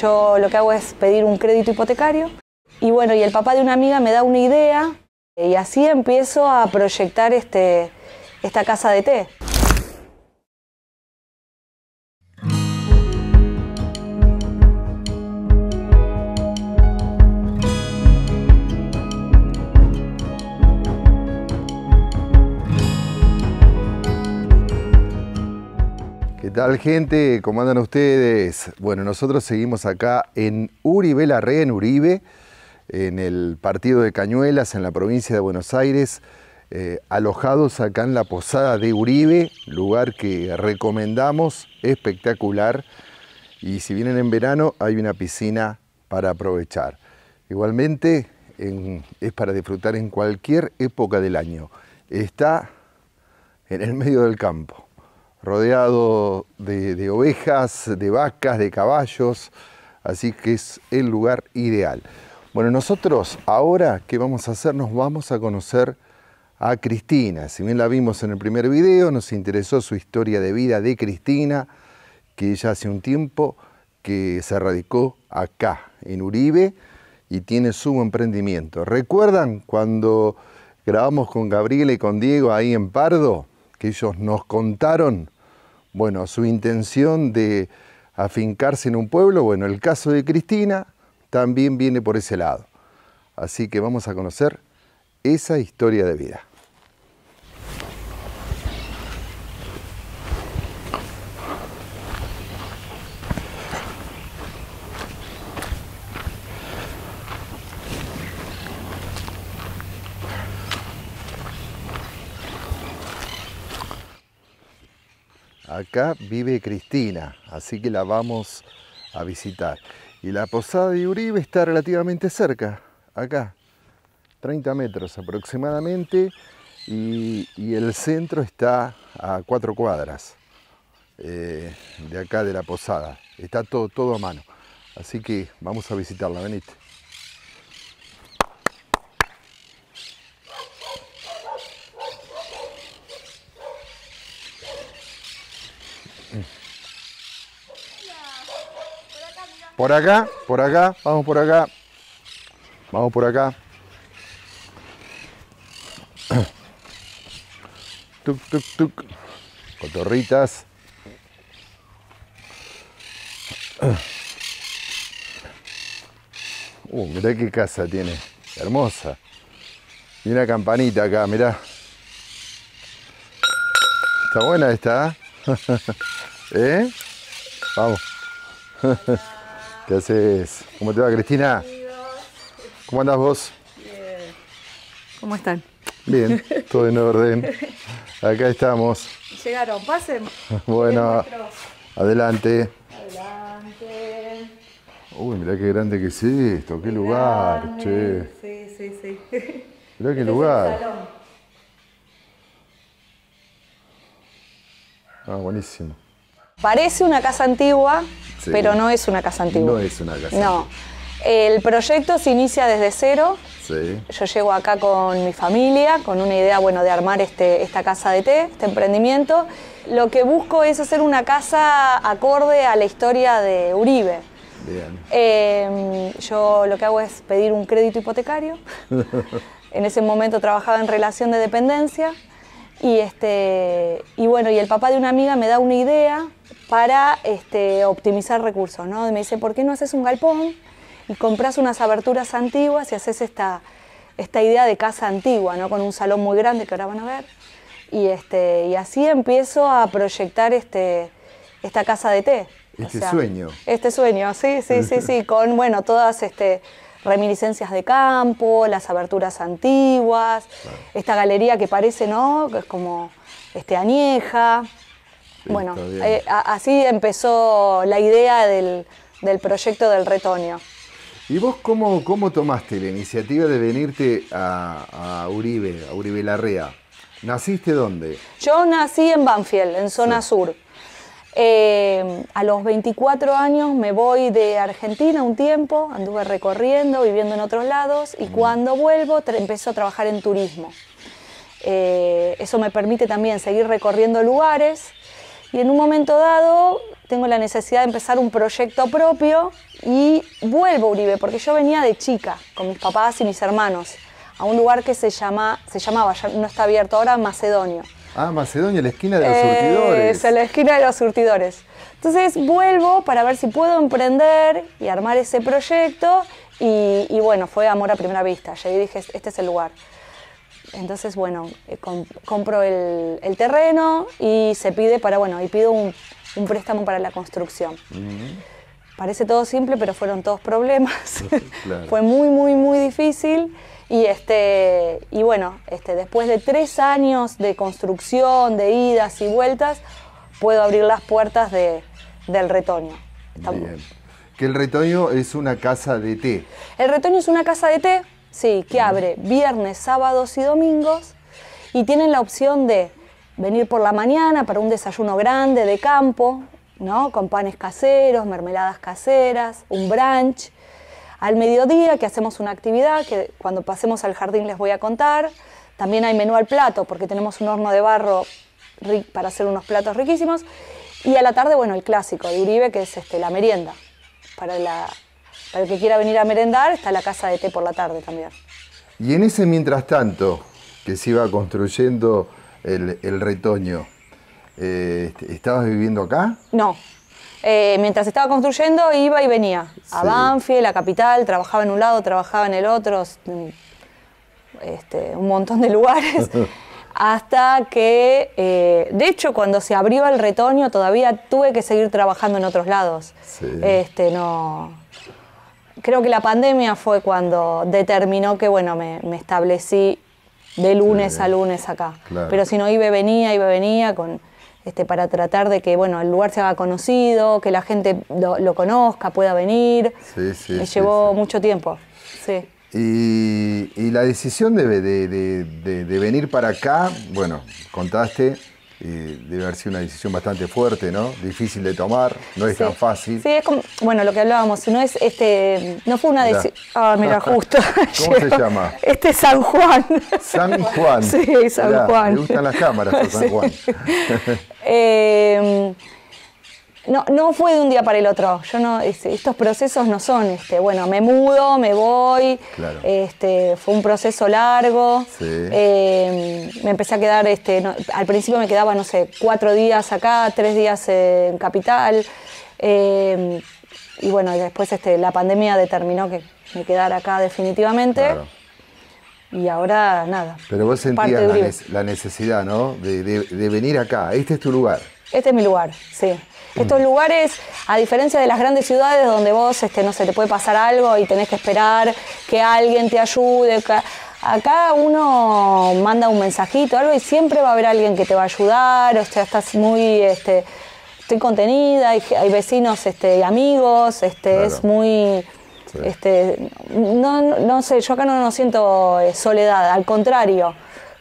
yo lo que hago es pedir un crédito hipotecario. Y bueno, y el papá de una amiga me da una idea eh, y así empiezo a proyectar este, esta casa de té. tal gente? ¿Cómo andan ustedes? Bueno, nosotros seguimos acá en Uribe la red en Uribe, en el partido de Cañuelas, en la provincia de Buenos Aires, eh, alojados acá en la posada de Uribe, lugar que recomendamos, espectacular. Y si vienen en verano, hay una piscina para aprovechar. Igualmente, es para disfrutar en cualquier época del año. Está en el medio del campo rodeado de, ovejas, de vacas, de caballos, así que es el lugar ideal. Bueno, nosotros ahora, ¿qué vamos a hacer? Nos vamos a conocer a Cristina. Si bien la vimos en el primer video, nos interesó su historia de vida de Cristina, que ya hace un tiempo que se radicó acá, en Uribe, y tiene su emprendimiento. ¿Recuerdan cuando grabamos con Gabriel y con Diego ahí en Pardo, que ellos nos contaron bueno, su intención de afincarse en un pueblo, bueno, el caso de Cristina también viene por ese lado. Así que vamos a conocer esa historia de vida. acá vive Cristina, así que la vamos a visitar. Y la posada de Uribe está relativamente cerca, acá, 30 metros aproximadamente, y, el centro está a cuatro cuadras eh, de acá de la posada. Está todo, todo a mano. Así que vamos a visitarla, venite. Por acá, por acá, vamos por acá. Vamos por acá. Tuk, tuk, tuk. Cotorritas. Uh, mirá qué casa tiene. Hermosa. Y una campanita acá, mirá. Está buena esta, ¿eh? ¿Eh? Vamos. ¿Qué haces? ¿Cómo te va, Cristina? ¿Cómo andás vos? Bien. ¿Cómo están? Bien, todo en orden. Acá estamos. Llegaron, pasen. Bueno, adelante. Adelante. Uy, mirá qué grande que es esto, qué, lugar, che. Sí, sí, sí. Mirá qué este lugar. Ah, buenísimo. Parece una casa antigua, pero no es una casa antigua. No es una casa. No. El proyecto se inicia desde cero. Sí. Yo llego acá con mi familia, con una idea bueno, de armar este, esta casa de té, este emprendimiento. Lo que busco es hacer una casa acorde a la historia de Uribe. Bien. Em, yo lo que hago es pedir un crédito hipotecario. en ese momento trabajaba en relación de dependencia. Y, este, y bueno, y el papá de una amiga me da una idea para este, optimizar recursos. ¿no? me dicen, ¿por qué no haces un galpón y compras unas aberturas antiguas y haces esta, idea de casa antigua, ¿no? con un salón muy grande que ahora van a ver? Y, este, y así empiezo a proyectar este, esta casa de té. Este sueño. Este sueño, sí, sí, sí, sí, con bueno, todas este, reminiscencias de campo, las aberturas antiguas, esta galería que parece, ¿no? Que es como este, añeja bueno, eh, así empezó la idea del, proyecto del Retonio. ¿Y vos cómo, tomaste la iniciativa de venirte a, a, Uribe, a Uribe Larrea? ¿Naciste dónde? Yo nací en Banfield, en zona sur. Eh, a los 24 años me voy de Argentina un tiempo, anduve recorriendo, viviendo en otros lados y mm. cuando vuelvo empecé a trabajar en turismo. Eh, eso me permite también seguir recorriendo lugares y en un momento dado tengo la necesidad de empezar un proyecto propio y vuelvo a Uribe, porque yo venía de chica, con mis papás y mis hermanos, a un lugar que se, llama, se llamaba, ya no está abierto ahora, Macedonia Ah, Macedonia, la esquina de los surtidores. Es la esquina de los surtidores. Entonces vuelvo para ver si puedo emprender y armar ese proyecto. Y, y bueno, fue amor a primera vista. Llegué y dije, este es el lugar. Entonces, bueno, eh, compro el, terreno y se pide para, bueno, y pido un, préstamo para la construcción. Parece todo simple, pero fueron todos problemas. Fue muy, muy, muy difícil. Y, este, y bueno, este, después de tres años de construcción, de idas y vueltas, puedo abrir las puertas del retoño. Bien. Que el retoño es una casa de té. El retoño es una casa de té, Sí, que abre viernes, sábados y domingos y tienen la opción de venir por la mañana para un desayuno grande de campo, ¿no? Con panes caseros, mermeladas caseras, un brunch. Al mediodía que hacemos una actividad que cuando pasemos al jardín les voy a contar. También hay menú al plato porque tenemos un horno de barro para hacer unos platos riquísimos. Y a la tarde, bueno, el clásico de Uribe, que es este, la merienda, para la, para el que quiera venir a merendar, está la casa de té por la tarde también. Y en ese mientras tanto, que se iba construyendo el, retoño, eh, este, ¿estabas viviendo acá? No. Eh, mientras estaba construyendo, iba y venía. A Banfi, la capital, trabajaba en un lado, trabajaba en el otro, este, un montón de lugares. hasta que, eh, de hecho, cuando se abrió el retoño, todavía tuve que seguir trabajando en otros lados. Este, no creo que la pandemia fue cuando determinó que, bueno, me, establecí de lunes a lunes acá. Pero si no, iba, venía, iba, venía con... Este, para tratar de que bueno el lugar se haga conocido, que la gente lo, conozca, pueda venir. Sí, sí, Me llevó mucho tiempo. Y, la decisión de, venir para acá, bueno, contaste, debe haber sido una decisión bastante fuerte, ¿no? Difícil de tomar, no es tan fácil. Sí, es como, bueno, lo que hablábamos, no es este, no fue una decisión. Ah, mira, justo. ¿Cómo se llama? Este es San Juan. San Juan. Sí, San Juan. Me gustan las cámaras por San Juan. eh, no, no fue de un día para el otro. Yo no, estos procesos no son, este, bueno, me mudo, me voy. Este, fue un proceso largo. Em, me empecé a quedar, este, al principio me quedaba, no sé, cuatro días acá, tres días en capital. Em, y bueno, después este, la pandemia determinó que me quedara acá definitivamente. Y ahora nada. Pero vos sentías la, necesidad, ¿no? de, de venir acá. Este es tu lugar. Este es mi lugar, sí. Estos mm. lugares, a diferencia de las grandes ciudades donde vos, este, no sé, te puede pasar algo y tenés que esperar que alguien te ayude, Acá uno manda un mensajito, algo, y siempre va a haber alguien que te va a ayudar, o sea, estás muy, este, estoy contenida, hay, vecinos este, y amigos, este, es muy, este, no, sé, yo acá no, no siento eh, soledad, al contrario,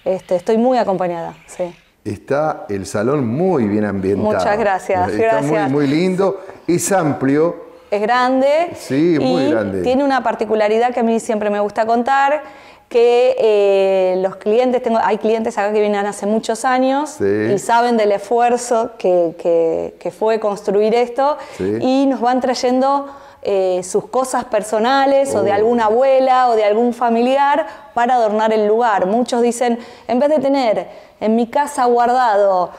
este, estoy muy acompañada, sí. Está el salón muy bien ambientado. Muchas gracias. Está Muy, lindo, es amplio. Es grande. Sí, muy grande. Tiene una particularidad que a mí siempre me gusta contar, que eh, los clientes, tengo, hay clientes acá que vienen hace muchos años y saben del esfuerzo que, fue construir esto y nos van trayendo eh, sus cosas personales o de oh. alguna abuela o de algún familiar para adornar el lugar. Muchos dicen, en vez de tener en mi casa guardado,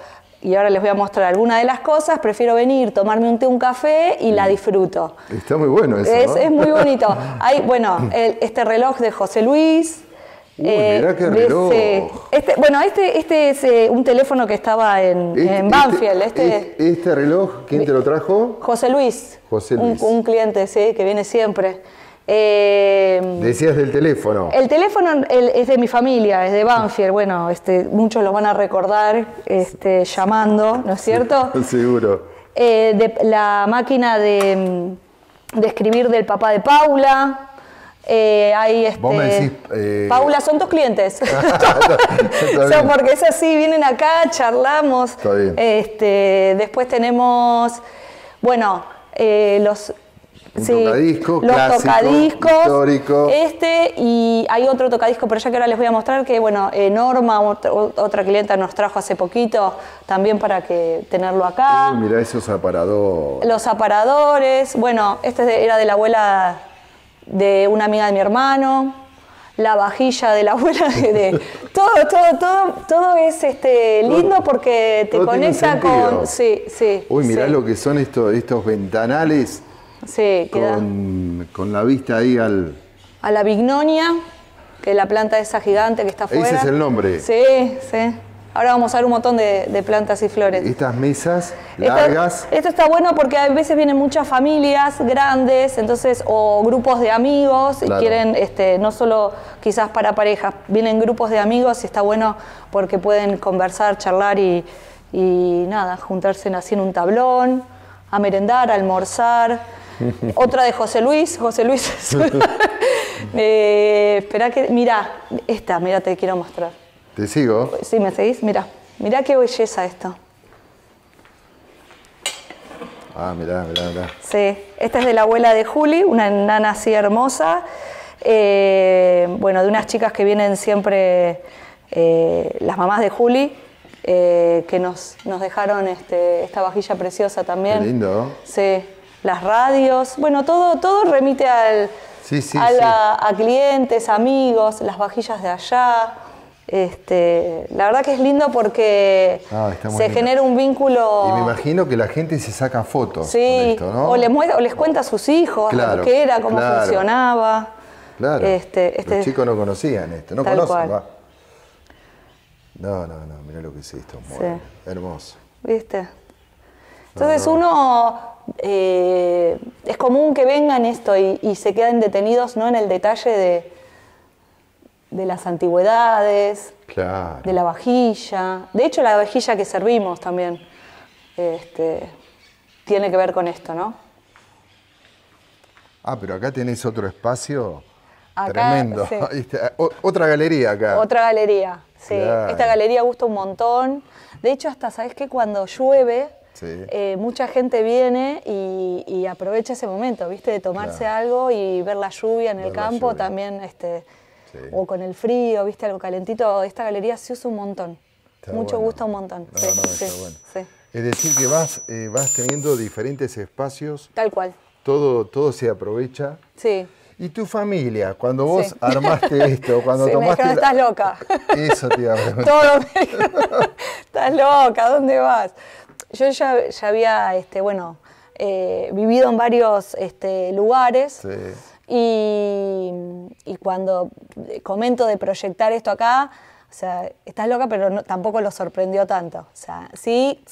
y ahora les voy a mostrar alguna de las cosas, prefiero venir, tomarme un té, un café y la mm. disfruto. Está muy bueno eso. Es, es muy bonito. Hay, bueno, este reloj de José Luis, eh, reloj. Este, bueno, este, este es eh, un teléfono que estaba en, este, este, Banfield. Este, reloj, ¿quién te lo trajo? José Luis. José Luis. Un, cliente, sí, que viene siempre. Eh, Decías del teléfono. El teléfono es de mi familia, es de Banfield. Bueno, este, muchos lo van a recordar este, llamando, ¿no es cierto? Seguro. de, la máquina de escribir del papá de Paula. Eh, hay este, eh, Paula, son tus clientes. porque es así, vienen acá, charlamos. Está bien. Este, después tenemos, bueno, eh, los, tocadiscos los tocadiscos, Este y hay otro tocadisco, pero ya que ahora les voy a mostrar que bueno, Norma, otra clienta nos trajo hace poquito también para que tenerlo acá. Mira esos aparadores. Los aparadores, bueno, este era de la abuela de una amiga de mi hermano, la vajilla de la abuela, de, todo, todo, todo, todo es este lindo porque te conecta con. Sí, Uy, mirá lo que son estos, estos ventanales. con, con, la vista ahí al. A la vignonia, que es la planta esa gigante que está afuera. Ese es el nombre. Sí, sí. Ahora vamos a ver un montón de, plantas y flores. Estas mesas largas. esto está bueno porque a veces vienen muchas familias grandes, entonces, o grupos de amigos, y quieren, este, no solo quizás para parejas, vienen grupos de amigos y está bueno porque pueden conversar, charlar y, nada, juntarse así en un tablón, a merendar, a almorzar. Otra de José Luis, José Luis. eh, espera que, mira, esta, mira, te quiero mostrar. ¿Te sigo? Sí, ¿me seguís? Mira, mira qué belleza esto. Ah, mirá, mirá, mirá. Sí, esta es de la abuela de Juli, una nana así hermosa. Eh, bueno, de unas chicas que vienen siempre, eh, las mamás de Juli, eh, que nos, dejaron este, esta vajilla preciosa también. Qué lindo. Sí, las radios. Bueno, todo, todo remite al, a clientes, amigos, las vajillas de allá. Este, la verdad que es lindo porque ah, se genera un vínculo. Y me imagino que la gente se saca fotos. ¿no? o, les muestra, o les cuenta a sus hijos lo que era, cómo funcionaba. Claro. Este, Los este chicos no conocían esto, no conocen. No, no, no, mirá lo que hiciste hermoso. ¿Viste? Entonces uno eh, es común que vengan esto y, y se queden detenidos no en el detalle de, de las antigüedades, de la vajilla. De hecho, la vajilla que servimos también este, tiene que ver con esto, ¿no? Ah, pero acá tenés otro espacio tremendo. Ah, otra galería acá. Otra galería, sí. Esta galería gusta un montón. De hecho, hasta, ¿sabes que Cuando llueve, eh, mucha gente viene y, aprovecha ese momento, ¿viste? De tomarse algo y ver la lluvia en el campo también este, o con el frío, viste, algo calentito, esta galería se usa un montón. Mucho gusto, un montón. Es decir, que vas, eh, vas teniendo diferentes espacios. Tal cual. Todo, todo se aprovecha. Sí. ¿Y tu familia? Cuando vos armaste esto, cuando tomaste. Me estás loca. Eso te Todo me estás loca, ¿dónde vas? Yo ya, había, este, bueno, eh, vivido en varios este, lugares. Sí. Y, cuando comento de proyectar esto acá, o sea, estás loca, pero tampoco lo sorprendió tanto. O sea, sí.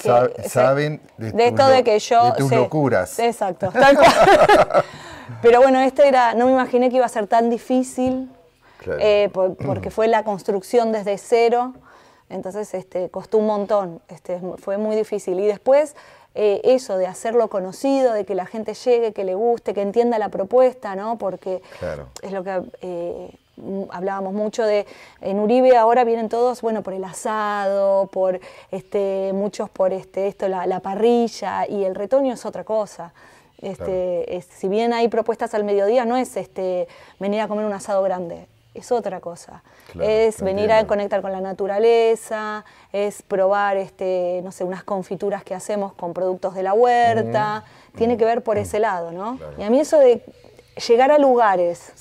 saben de, esto de que yo. De tus locuras. Exacto, pero bueno, este era. No me imaginé que iba a ser tan difícil. Eh, porque fue la construcción desde cero. Entonces, este, costó un montón. Este, fue muy difícil. Y después, eh, eso de hacerlo conocido, de que la gente llegue, que le guste, que entienda la propuesta, ¿no? Porque es lo que eh, hablábamos mucho de en Uribe ahora vienen todos, bueno, por el asado, por este, muchos por este, esto, la, parrilla, y el retoño es otra cosa. Este, si bien hay propuestas al mediodía, no es este, venir a comer un asado grande, es otra cosa. es venir a conectar con la naturaleza, es probar, este, no sé, unas confituras que hacemos con productos de la huerta. Tiene que ver por ese lado, ¿no? Y a mí eso de llegar a lugares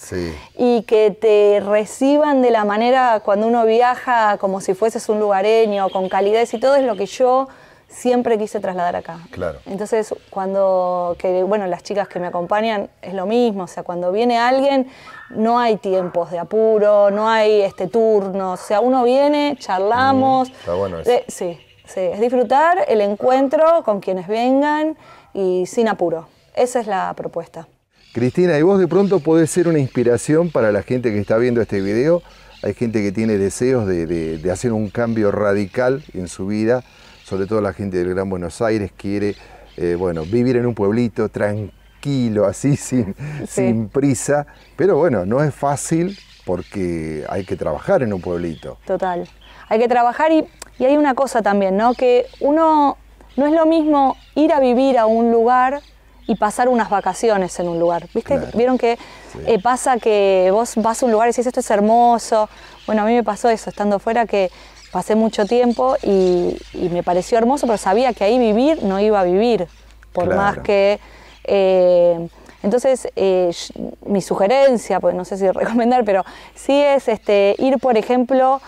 y que te reciban de la manera cuando uno viaja como si fueses un lugareño, con calidez y todo, es lo que yo siempre quise trasladar acá. Claro. Entonces, cuando, bueno, las chicas que me acompañan es lo mismo, o sea, cuando viene alguien no hay tiempos de apuro, no hay este turno, o sea, uno viene, charlamos. está bueno eh, eso. sí, sí, es disfrutar el encuentro con quienes vengan y sin apuro. Esa es la propuesta. Cristina, y vos de pronto podés ser una inspiración para la gente que está viendo este video. Hay gente que tiene deseos de, de hacer un cambio radical en su vida sobre todo la gente del Gran Buenos Aires, quiere eh, bueno, vivir en un pueblito tranquilo, así, sin, sin prisa. Pero bueno, no es fácil porque hay que trabajar en un pueblito. Total. Hay que trabajar y, hay una cosa también, ¿no? Que uno no es lo mismo ir a vivir a un lugar y pasar unas vacaciones en un lugar. ¿Viste? Vieron que eh, pasa que vos vas a un lugar y decís, esto es hermoso. Bueno, a mí me pasó eso, estando fuera, que pasé mucho tiempo y, me pareció hermoso, pero sabía que ahí vivir no iba a vivir, por más que... Eh, entonces, eh, mi sugerencia, pues no sé si recomendar, pero sí es este, ir, por ejemplo,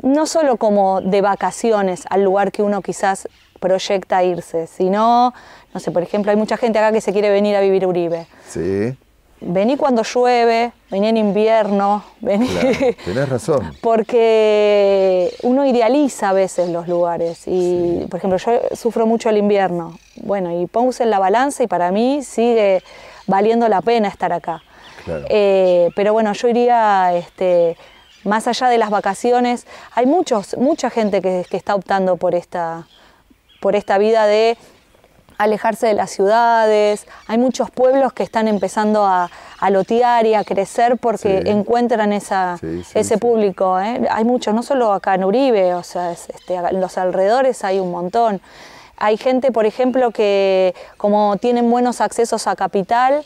no solo como de vacaciones al lugar que uno quizás proyecta irse, sino, no sé, por ejemplo, hay mucha gente acá que se quiere venir a vivir Uribe. Sí vení cuando llueve, vení en invierno, vení. Claro, tenés razón. Porque uno idealiza a veces los lugares. Y, por ejemplo, yo sufro mucho el invierno. Bueno, y pongo en la balanza y para mí sigue valiendo la pena estar acá. Claro. Eh, pero bueno, yo iría este, más allá de las vacaciones. Hay muchos, mucha gente que, que está optando por esta, por esta vida de alejarse de las ciudades, hay muchos pueblos que están empezando a, lotear y a crecer porque encuentran ese público. ¿eh? Hay muchos, no solo acá en Uribe, o sea, en este, los alrededores hay un montón. Hay gente, por ejemplo, que como tienen buenos accesos a capital,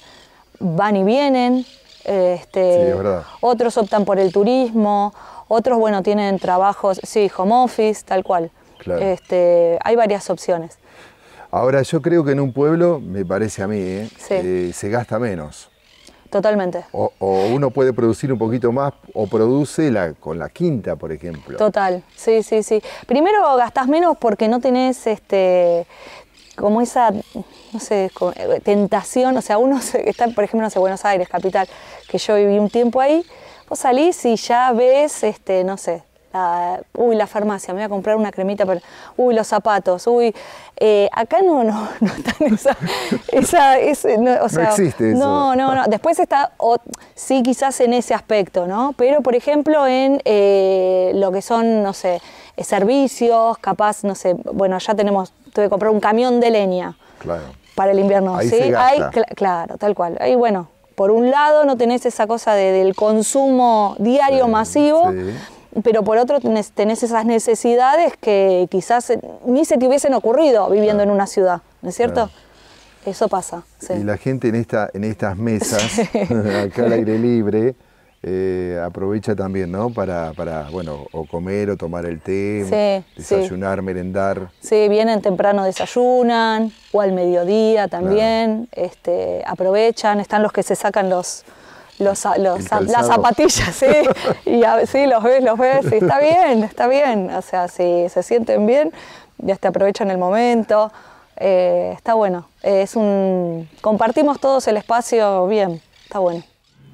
van y vienen, este, otros optan por el turismo, otros, bueno, tienen trabajos, sí, home office, tal cual. Este, hay varias opciones. Ahora, yo creo que en un pueblo, me parece a mí, ¿eh? Eh, se gasta menos. Totalmente. O, uno puede producir un poquito más o produce con la quinta, por ejemplo. Total, sí, sí, sí. Primero gastás menos porque no tenés este como esa, no sé, eh, tentación, o sea, uno está, por ejemplo, no sé, Buenos Aires, capital, que yo viví un tiempo ahí, vos salís y ya ves, este, no sé, uy, la farmacia, me voy a comprar una cremita, para, uy, los zapatos, uy, eh, acá no, no, no están esa, no, o sea, no, existe No, no, después está, sí, quizás en ese aspecto, ¿no? Pero, por ejemplo, en eh, lo que son, no sé, eh, servicios, capaz, no sé, bueno, ya tenemos, tuve que comprar un camión de leña. Claro. Para el invierno, ¿sí? claro, tal cual. Ahí, bueno, por un lado no tenés esa cosa de, del consumo diario masivo, sí pero por otro tenés, esas necesidades que quizás ni se te hubiesen ocurrido viviendo en una ciudad, ¿no es cierto? Eso pasa. Y la gente en, esta, en estas mesas, acá al aire libre, eh, aprovecha también, ¿no? Para, bueno, o comer o tomar el té, desayunar, merendar. Sí, vienen temprano, desayunan, o al mediodía también, este, aprovechan, están los que se sacan los, los, las zapatillas, sí. y sí, los ves, los ves, está bien, está bien. O sea, si se sienten bien, ya te aprovechan el momento. Eh, está bueno. es un compartimos todos el espacio bien. Está bueno.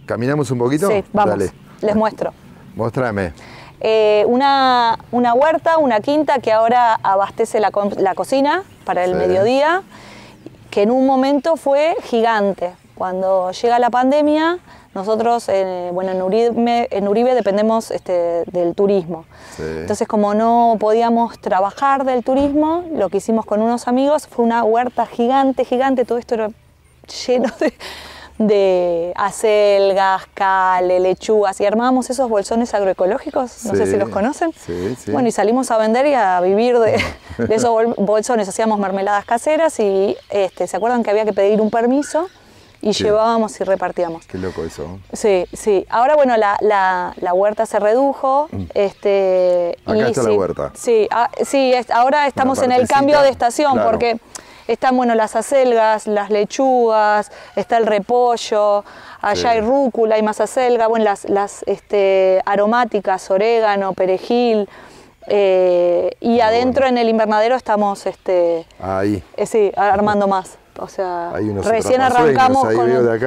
Caminamos un poquito. Sí, vamos. Les muestro. Muéstrame. Eh, una, una, huerta, una quinta que ahora abastece la, la cocina para el mediodía, que en un momento fue gigante. Cuando llega la pandemia, nosotros, eh, bueno, en Uribe, dependemos este, del turismo. Entonces, como no podíamos trabajar del turismo, lo que hicimos con unos amigos fue una huerta gigante, gigante, todo esto era lleno de, acelgas, cale, lechugas, y armábamos esos bolsones agroecológicos, no sé si los conocen. Sí, sí. Bueno, y salimos a vender y a vivir de, esos bolsones, hacíamos mermeladas caseras y este, se acuerdan que había que pedir un permiso y llevábamos y repartíamos. Qué loco eso. Sí, sí. Ahora, bueno, la, la, huerta se redujo. Mm. Este, y está sí, la huerta. Sí, ah, ahora estamos en el cambio de estación porque están, bueno, las acelgas, las lechugas, está el repollo, allá hay rúcula, hay más acelga, bueno, las, las este, aromáticas, orégano, perejil. Eh, y adentro en el invernadero estamos este, Ahí. Eh, sí, armando más o sea, recién arrancamos con...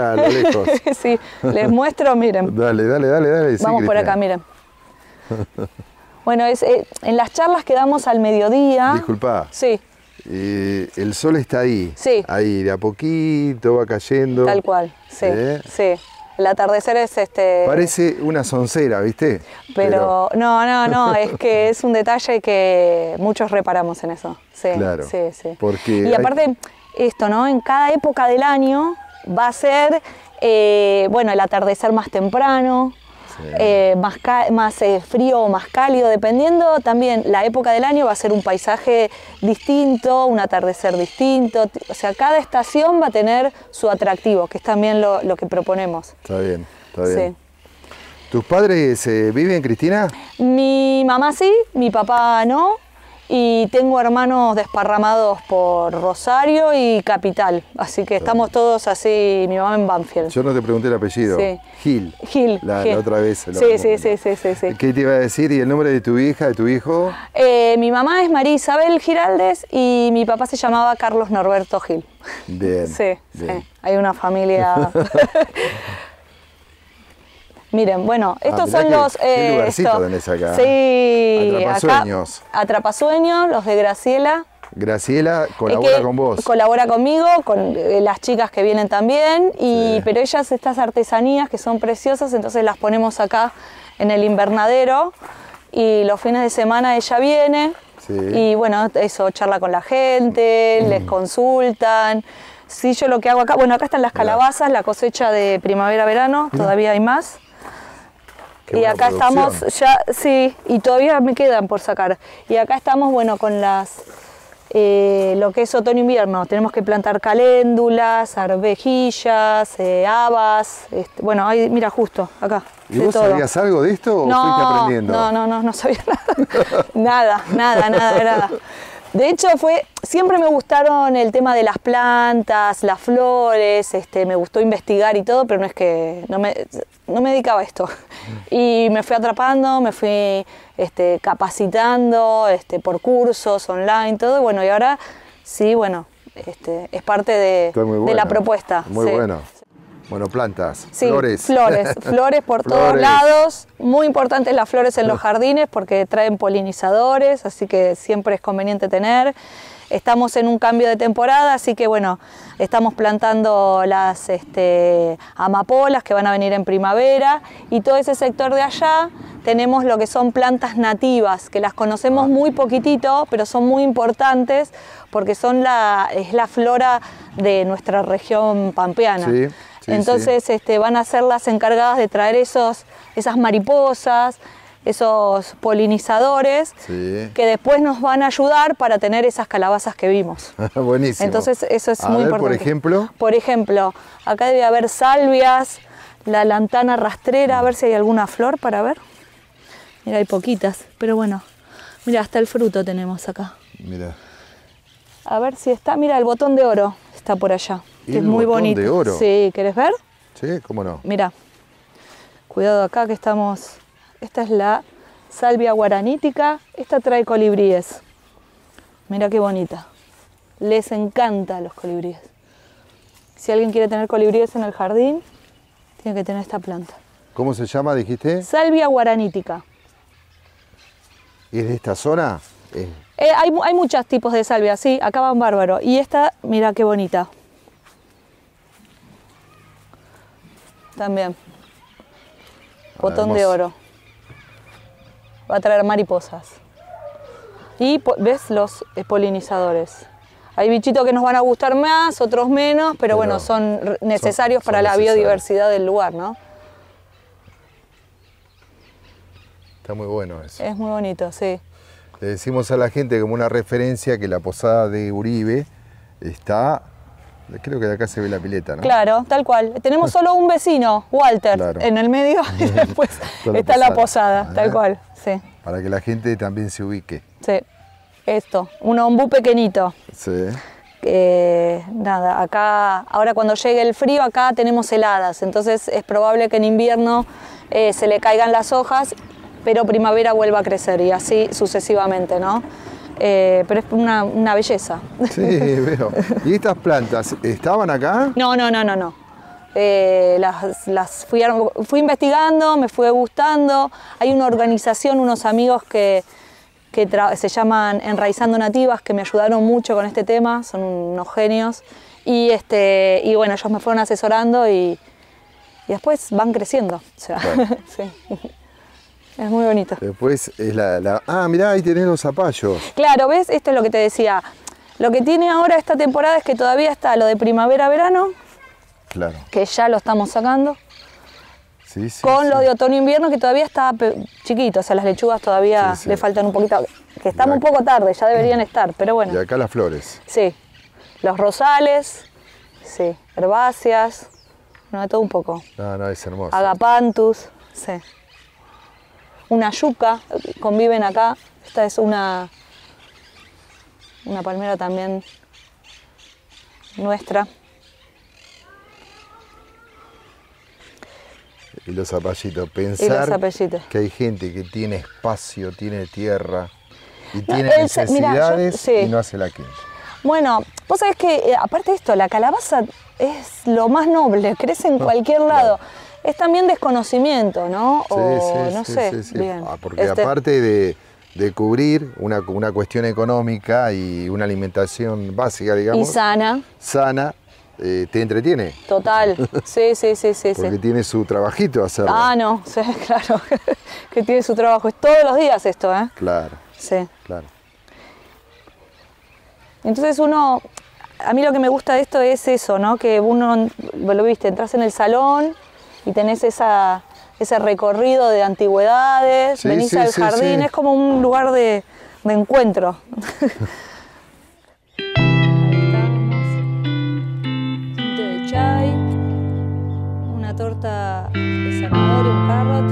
sí, les muestro, miren. dale, dale, dale, dale. Vamos por acá, miren. Bueno, eh, en las charlas que damos al mediodía... Disculpa. Sí. Eh, el sol está ahí. Sí. Ahí, de a poquito va cayendo. Tal cual, sí, ¿Eh? sí. El atardecer es este. Parece una soncera, ¿viste? Pero, no, no, no, es que es un detalle que muchos reparamos en eso. Sí, claro, sí, sí. Porque y aparte esto, ¿no? En cada época del año va a ser, eh, bueno, el atardecer más temprano, eh, más, más eh, frío o más cálido, dependiendo también la época del año va a ser un paisaje distinto, un atardecer distinto, o sea, cada estación va a tener su atractivo, que es también lo, que proponemos. Está bien, está bien. ¿Tus padres viven, Cristina? Mi mamá sí, mi papá no y tengo hermanos desparramados por Rosario y Capital, así que estamos todos así, mi mamá en Banfield. Yo no te pregunté el apellido. Sí. Gil. Gil. La, otra vez. Sí, sí, sí, sí, sí, ¿Qué te iba a decir? ¿Y el nombre de tu hija, de tu hijo? Eh, mi mamá es María Isabel Giraldes y mi papá se llamaba Carlos Norberto Gil. Bien. Sí, bien. sí. Hay una familia... Miren, bueno, ah, estos son los... Eh, lugarcito acá. Sí. Atrapasueños. atrapasueños, los de Graciela. Graciela colabora con vos. Colabora conmigo, con eh, las chicas que vienen también, pero ellas estas artesanías que son preciosas, entonces las ponemos acá en el invernadero y los fines de semana ella viene sí. y bueno, eso, charla con la gente, mm. les consultan. Sí, yo lo que hago acá, bueno, acá están las calabazas, la cosecha de primavera-verano, todavía hay más y acá estamos ya, sí, y todavía me quedan por sacar. Y acá estamos, bueno, con las eh, lo que es otoño-invierno. E Tenemos que plantar caléndulas, arvejillas, eh, habas. Este, bueno, ahí, mira, justo, acá. ¿Y vos sabías algo de esto o aprendiendo? No, no, no, no sabía nada. nada, nada, nada, nada. De hecho, fue, siempre me gustaron el tema de las plantas, las flores, este, me gustó investigar y todo, pero no es que no me, no me dedicaba a esto. Mm. Y me fui atrapando, me fui este, capacitando este, por cursos online, todo. Bueno, y ahora sí, bueno, este, es parte de, la propuesta. Muy bueno. Bueno, plantas, sí, flores. Flores, por todos lados. Muy importantes las flores en los jardines porque traen polinizadores, así que siempre es conveniente tener. Estamos en un cambio de temporada, así que bueno, estamos plantando las este, amapolas que van a venir en primavera y todo ese sector de allá tenemos lo que son plantas nativas, que las conocemos ah. muy poquitito, pero son muy importantes porque son la, es la flora de nuestra región pampeana. Sí. Entonces este, van a ser las encargadas de traer esos, esas mariposas, esos polinizadores que después nos van a ayudar para tener esas calabazas que vimos. Buenísimo. Entonces eso es muy importante. Por ejemplo. Por ejemplo, acá debe haber salvias, la lantana rastrera, a ver si hay alguna flor para ver. Mira, hay poquitas, pero bueno. Mira, hasta el fruto tenemos acá. Mira. A ver si está, mira el botón de oro está por allá. es muy bonito. Sí, ¿querés ver? Sí, cómo no. Mira, cuidado acá que estamos. Esta es la salvia guaranítica. Esta trae colibríes. Mira qué bonita. Les encanta los colibríes. Si alguien quiere tener colibríes en el jardín, tiene que tener esta planta. ¿Cómo se llama, dijiste? Salvia guaranítica. ¿Es de esta zona? Eh, hay, hay muchos tipos de salvia, sí, acá van bárbaro. Y esta, mira qué bonita. También. Ah, Botón de oro. Va a traer mariposas. Y ves los polinizadores. Hay bichitos que nos van a gustar más, otros menos, pero, bueno, son necesarios para la biodiversidad del lugar, ¿no? Está muy bueno eso. Es muy bonito, sí. Le decimos a la gente como una referencia que la posada de Uribe está Creo que de acá se ve la pileta, ¿no? Claro, tal cual. Tenemos solo un vecino, Walter, en el medio y después está la posada, tal cual, Para que la gente también se ubique. Sí, esto, un ombú pequeñito. Sí. Eh, nada, acá, ahora cuando llegue el frío, acá tenemos heladas, entonces es probable que en invierno eh, se le caigan las hojas pero primavera vuelva a crecer y así sucesivamente, ¿no? Eh, pero es una, belleza. Sí, veo. ¿Y estas plantas estaban acá? No, no, no, no, no. Eh, las, fui, fui, investigando, me fue gustando. Hay una organización, unos amigos que, se llaman Enraizando Nativas, que me ayudaron mucho con este tema, son unos genios. Y, este, y bueno, ellos me fueron asesorando y, después van creciendo. Es muy bonito. Después es la, Ah, mirá, ahí tenés los zapallos. Claro, ¿ves? Esto es lo que te decía. Lo que tiene ahora esta temporada es que todavía está lo de primavera-verano. Claro. Que ya lo estamos sacando. Sí, sí, con lo de otoño-invierno e que todavía está chiquito, o sea, las lechugas todavía le faltan un poquito, que están un poco tarde, ya deberían estar, pero bueno. Y acá las flores. Sí, los rosales, sí, herbáceas, no, todo un poco. No, no, es hermoso. Agapantus, sí una yuca, conviven acá. Esta es una, una palmera también nuestra. Y los zapallitos, pensar que hay gente que tiene espacio, tiene tierra y tiene necesidades y no hace la quinta. Bueno, vos sabés que eh, aparte de esto, la calabaza es lo más noble, crece en cualquier lado es también desconocimiento, ¿no? sí, no sé. Ah, porque este aparte de, cubrir una, cuestión económica y una alimentación básica, digamos. Y sana. Sana. Eh, te entretiene. Total, sí, sí, sí, sí. Porque tiene su trabajito hacerlo. Ah, no, claro, que tiene su trabajo. Es todos los días esto, ¿eh? Claro. Sí. Claro. Entonces uno, a mí lo que me gusta de esto es eso, ¿no? Que uno, lo viste, entras en el salón y tenés esa, ese recorrido de antigüedades, venís al jardín, es como un lugar de, de encuentro. de chai, una torta de y un carrot,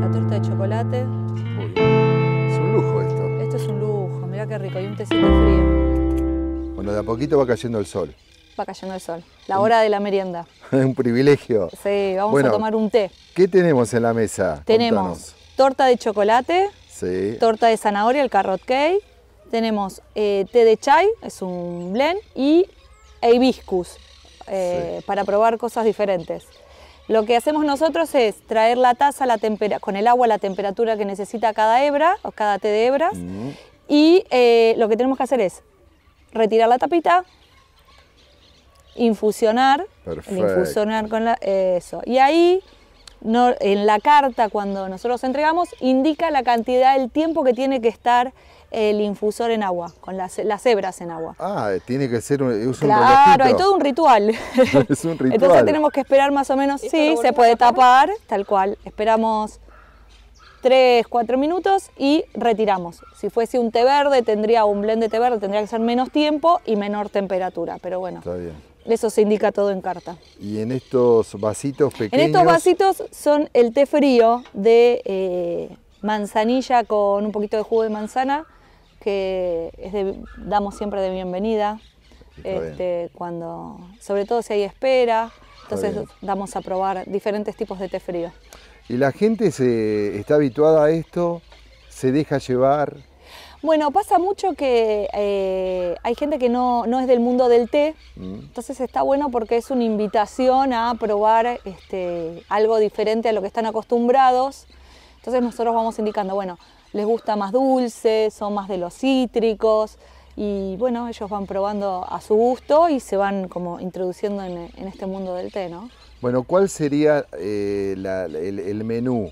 la torta de chocolate. Uy, es un lujo esto. Esto es un lujo, mirá qué rico, y un tecito frío. Bueno, de a poquito va cayendo el sol cayendo el sol. La hora de la merienda. Es un privilegio. Sí, vamos a tomar un té. ¿Qué tenemos en la mesa? Tenemos torta de chocolate, sí. torta de zanahoria, el carrot cake. Tenemos eh, té de chai, es un blend, y hibiscus, eh, para probar cosas diferentes. Lo que hacemos nosotros es traer la taza la con el agua a la temperatura que necesita cada hebra o cada té de hebras mm. y eh, lo que tenemos que hacer es retirar la tapita, infusionar, infusionar con eso. Y ahí no, en la carta cuando nosotros entregamos indica la cantidad, del tiempo que tiene que estar el infusor en agua, con las, hebras en agua. Ah, tiene que ser un, es Claro, hay todo un ritual. es un ritual. Entonces tenemos que esperar más o menos, sí, se puede tapar, tal cual. Esperamos 3, 4 minutos y retiramos. Si fuese un té verde, tendría un blend de té verde, tendría que ser menos tiempo y menor temperatura, pero bueno. Está bien. Eso se indica todo en carta. ¿Y en estos vasitos pequeños? En estos vasitos son el té frío de eh, manzanilla con un poquito de jugo de manzana, que es damos siempre de bienvenida, este, cuando, sobre todo si hay espera. Entonces damos a probar diferentes tipos de té frío. ¿Y la gente se está habituada a esto? ¿Se deja llevar? Bueno, pasa mucho que eh, hay gente que no, es del mundo del té, mm. entonces está bueno porque es una invitación a probar este, algo diferente a lo que están acostumbrados. Entonces nosotros vamos indicando, bueno, les gusta más dulce, son más de los cítricos, y bueno, ellos van probando a su gusto y se van como introduciendo en, este mundo del té, ¿no? Bueno, ¿cuál sería eh, el, menú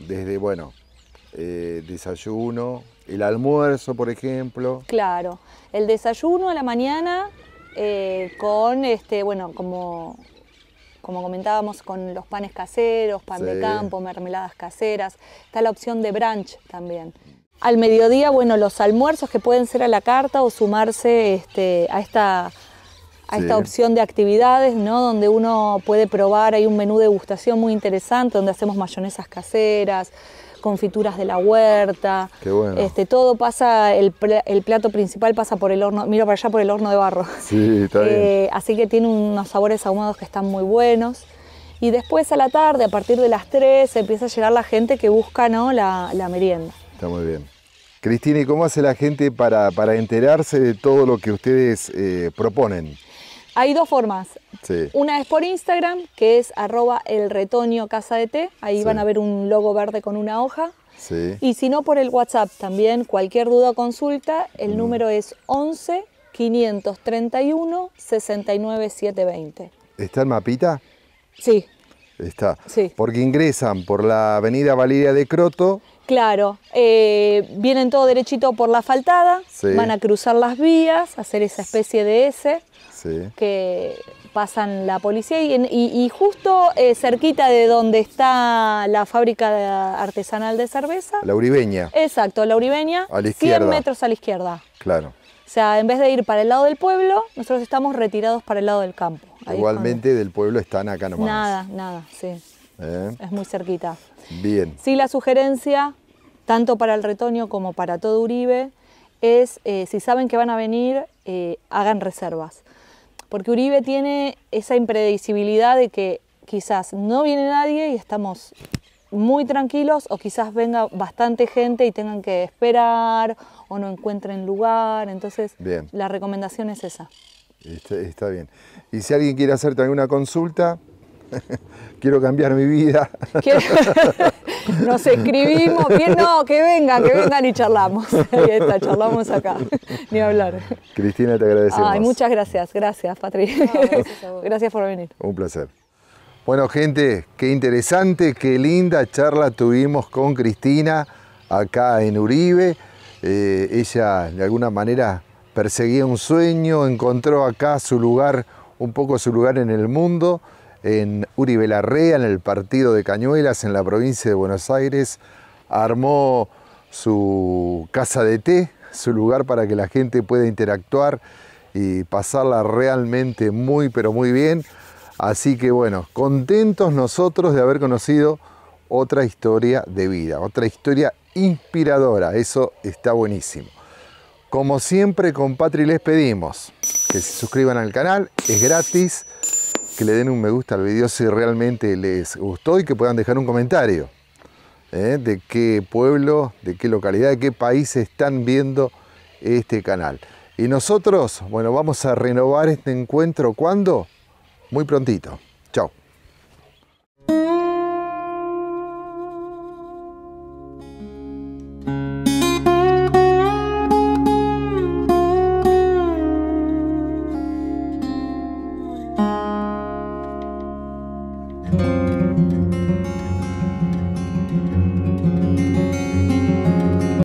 desde, bueno, eh, desayuno, el almuerzo, por ejemplo. Claro, el desayuno a la mañana eh, con, este, bueno, como, como comentábamos, con los panes caseros, pan de campo, mermeladas caseras. Está la opción de brunch también. Al mediodía, bueno, los almuerzos que pueden ser a la carta o sumarse este, a esta a esta opción de actividades, ¿no? Donde uno puede probar, hay un menú de degustación muy interesante, donde hacemos mayonesas caseras, confituras de la huerta. Este, todo pasa, el, plato principal pasa por el horno, miro para allá por el horno de barro. Sí, está bien. Eh, así que tiene unos sabores ahumados que están muy buenos. Y después a la tarde, a partir de las 3, empieza a llegar la gente que busca la, merienda. Está muy bien. Cristina, ¿y cómo hace la gente para, enterarse de todo lo que ustedes eh, proponen? Hay dos formas. Una es por Instagram, que es arroba el casa de té. Ahí van a ver un logo verde con una hoja. Y si no, por el WhatsApp también. Cualquier duda o consulta, el número es 11 531 69720. ¿Está el mapita? Sí. Está. Sí. Porque ingresan por la avenida Valeria de Croto. Claro, eh, vienen todo derechito por la faltada, van a cruzar las vías, hacer esa especie de S que pasan la policía y, justo eh, cerquita de donde está la fábrica artesanal de cerveza. La Uribeña. Exacto, la Uribeña. A 100 metros a la izquierda. Claro. O sea, en vez de ir para el lado del pueblo, nosotros estamos retirados para el lado del campo. Igualmente del pueblo están acá nomás. Nada, nada, sí. ¿Eh? Es muy cerquita. Bien. Sí, la sugerencia, tanto para el retoño como para todo Uribe, es eh, si saben que van a venir, hagan reservas. Porque Uribe tiene esa impredecibilidad de que quizás no viene nadie y estamos muy tranquilos o quizás venga bastante gente y tengan que esperar o no encuentren lugar. Entonces, la recomendación es esa. Está, está, bien. Y si alguien quiere hacerte alguna consulta, quiero cambiar mi vida. Nos escribimos, no, que vengan, que vengan y charlamos. está, charlamos acá, ni hablar. Cristina, te agradecemos. Ay, muchas gracias, gracias, Patri. gracias, por venir. Un placer. Bueno, gente, qué interesante, qué linda charla tuvimos con Cristina acá en Uribe. Eh, ella, de alguna manera, perseguía un sueño, encontró acá su lugar, un poco su lugar en el mundo en Uribe en el partido de Cañuelas, en la provincia de Buenos Aires. Armó su casa de té, su lugar para que la gente pueda interactuar y pasarla realmente muy, pero muy bien. Así que bueno, contentos nosotros de haber conocido otra historia de vida, otra historia inspiradora. Eso está buenísimo. Como siempre compatri les pedimos que se suscriban al canal, es gratis que le den un me gusta al video si realmente les gustó y que puedan dejar un comentario ¿eh? de qué pueblo, de qué localidad, de qué país están viendo este canal. Y nosotros, bueno, vamos a renovar este encuentro ¿cuándo? Muy prontito.